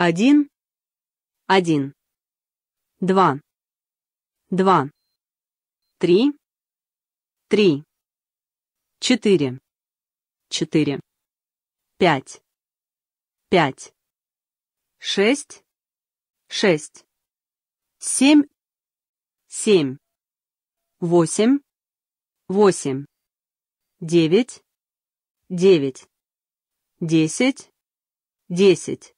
Один. Один. Два. Два. Три. Три. Четыре. Четыре. Пять. Пять. Шесть. Шесть. Семь. Семь. Восемь. Восемь. Девять. Девять. Десять. Десять.